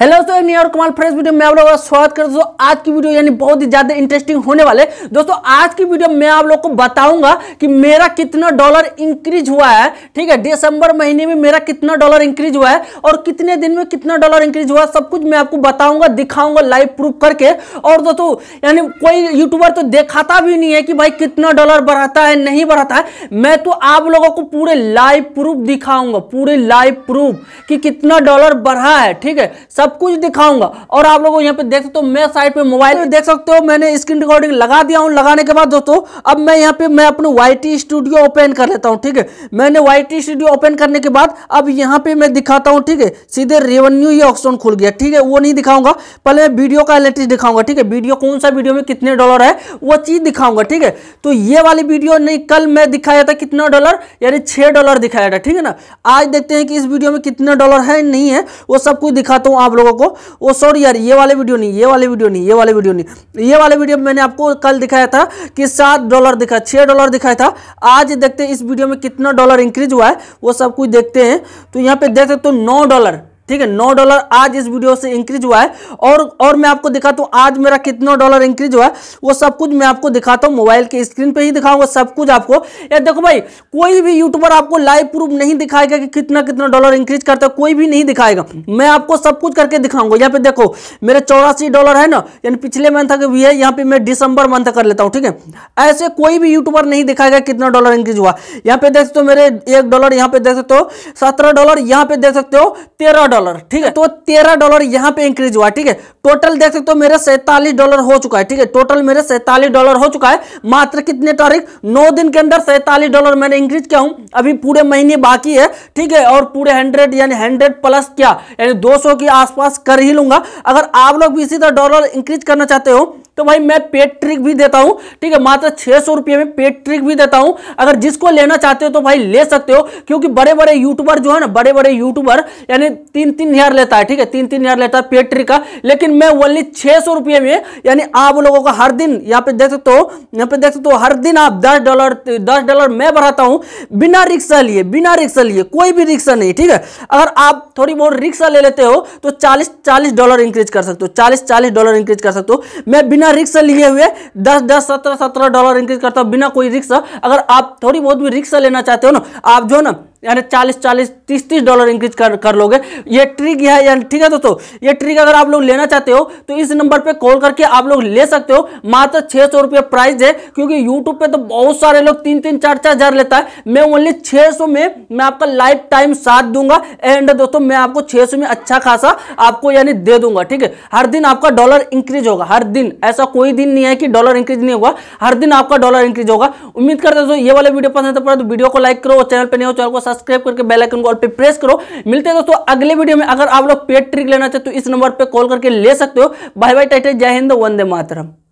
hello दोस्तों New York कमाल fresh video में आप लोगों का स्वागत करता हूँ आज की वीडियो यानी बहुत ही ज्यादा इंटरेस्टिंग होने वाले दोस्तों आज की वीडियो में आप लोग को बताऊंगा कि मेरा कितना डॉलर इंक्रीज हुआ है ठीक है दिसंबर महीने में मेरा कितना डॉलर इंक्रीज हुआ है और कितने दिन में कितना डॉलर इंक्रीज हुआ सब कुछ मैं आपको बताऊंगा दिखाऊंगा लाइव प्रूफ करके और दोस्तों यानी कोई यूट्यूबर तो दिखाता भी नहीं है कि भाई कितना डॉलर बढ़ाता है नहीं बढ़ाता है मैं तो आप लोगों को पूरे लाइव प्रूफ दिखाऊंगा पूरे लाइव प्रूफ कि कितना डॉलर बढ़ा है ठीक है सब सब कुछ दिखाऊंगा और आप लोगों यहाँ पे देख सकते हो मैं साइड पे मोबाइल में देख सकते हो मैंने स्क्रीन रिकॉर्डिंग लगा दिया हूँ लगाने के बाद दोस्तों अब मैं यहाँ पे मैं अपने वाई स्टूडियो ओपन कर लेता हूँ ठीक है मैंने वाई स्टूडियो ओपन करने के बाद अब यहाँ पे मैं दिखाता हूँ ठीक है सीधे रेवेन्यू ये ऑप्शन खुल गया ठीक है वो नहीं दिखाऊंगा पहले मैं वीडियो का एलिटिस दिखाऊंगा ठीक है वीडियो कौन सा वीडियो में कितने डॉलर है वो चीज दिखाऊंगा ठीक है तो ये वाली वीडियो नहीं कल मैं दिखाया था कितना डॉलर यानी छह डॉलर दिखाया था ठीक है ना आज देखते हैं कि इस वीडियो में कितना डॉलर है नहीं है वो सब कुछ दिखाता हूँ आप लोगों को वो सॉरी यार ये वाले वीडियो नहीं ये वाले वीडियो नहीं ये वाले वीडियो नहीं ये वाले वीडियो मैंने आपको कल दिखाया था कि सात डॉलर दिखा छः डॉलर दिखाया था आज देखते हैं इस वीडियो में कितना डॉलर इंक्रीज हुआ है वो सब कुछ देखते हैं तो यहाँ पे देख सकते हो नौ डॉलर ठीक है नौ डॉलर आज इस वीडियो से इंक्रीज हुआ है और और मैं आपको दिखाता हूँ आज मेरा कितना डॉलर इंक्रीज हुआ है वो सब कुछ मैं आपको दिखाता हूँ मोबाइल के स्क्रीन पे ही दिखाऊंगा सब कुछ आपको या देखो भाई कोई भी यूट्यूबर आपको लाइव प्रूफ नहीं दिखाएगा कि कितना कितना डॉलर इंक्रीज करता है कोई भी नहीं दिखाएगा मैं आपको सब कुछ करके दिखाऊंगा यहाँ पे देखो मेरे चौरासी डॉलर है ना यानी पिछले मंथ का भी है यहाँ पे मैं दिसंबर मंथ कर लेता हूँ ठीक है ऐसे कोई भी यूट्यूबर नहीं दिखाएगा कितना डॉलर इंक्रीज हुआ यहाँ पे देख सकते हो मेरे एक डॉलर यहाँ पे देख सकते हो सत्रह डॉलर यहाँ पे देख सकते हो तेरह डॉलर ठीक है तो तेरह डॉलर यहाँ पे इंक्रीज हुआ ठीक है टोटल देख सकते हो मेरे सैतालीस डॉलर हो चुका है ठीक है टोटल मेरे सैतालीस डॉलर हो चुका है मात्र कितने तारीख नौ दिन के अंदर सैतालीस डॉलर मैंने इंक्रीज किया हूँ अभी पूरे महीने बाकी है ठीक है और पूरे हंड्रेड यानी हंड्रेड प्लस क्या यानी दो के आसपास कर ही लूंगा अगर आप लोग भी इसी तरह डॉलर इंक्रीज करना चाहते हो तो भाई मैं पेड ट्रिक भी देता हूं ठीक है मात्र छह सौ रुपये में पेड ट्रिक भी देता हूं अगर जिसको लेना चाहते हो तो भाई ले सकते हो क्योंकि बड़े बड़े यूट्यूबर जो है ना बड़े बड़े यूट्यूबर यानी तीन तीन हजार लेता है ठीक है तीन तीन हजार लेता है पेड ट्रिक का लेकिन मैं ओनली छह सौ रुपये में यानी आप लोगों को हर दिन यहाँ पे देख सकते हो यहाँ पे देख सकते हो हर दिन आप दस डॉलर दस डॉलर मैं बढ़ाता हूँ बिना रिक्शा लिए बिना रिक्शा लिए कोई भी रिक्शा नहीं ठीक है अगर आप थोड़ी बहुत रिक्शा ले लेते हो तो चालीस चालीस डॉलर इंक्रीज कर सकते हो चालीस चालीस डॉलर इंक्रीज कर सकते हो मैं बिना बिना रिक्स लिए हुए दस दस सत्रह सत्रह डॉलर इंक्रीज करता हूँ बिना कोई रिक्स अगर आप थोड़ी बहुत भी रिक्स लेना चाहते हो ना आप जो ना यानी चालीस चालीस तीस तीस डॉलर इंक्रीज कर कर लोगे ये ट्रिक है यानी ठीक है दोस्तों ये ट्रिक अगर आप लोग लेना चाहते हो तो इस नंबर पे कॉल करके आप लोग ले सकते हो मात्र छः सौ रुपये प्राइस है क्योंकि यूट्यूब पे तो बहुत सारे लोग तीन तीन चार चार हज़ार लेता है मैं ओनली छः सौ में मैं आपका लाइफ टाइम साथ दूंगा एंड दोस्तों मैं आपको छः सौ में अच्छा खासा आपको यानी दे दूंगा ठीक है हर दिन आपका डॉलर इंक्रीज होगा हर दिन ऐसा कोई दिन नहीं है कि डॉलर इंक्रीज नहीं होगा हर दिन आपका डॉलर इंक्रीज होगा उम्मीद करते दोस्तों ये वाले वीडियो पसंद है तो वीडियो तो को लाइक करो चैनल पर नहीं हो चैनल को सब्सक्राइब करके बेल आइकन को ऑल पे प्रेस करो मिलते हैं दोस्तों अगले वीडियो में अगर आप लोग पेट ट्रिक लेना चाहते हो तो इस नंबर पर कॉल करके ले सकते हो बाय बाय टाइटल जय हिंद वंदे मातरम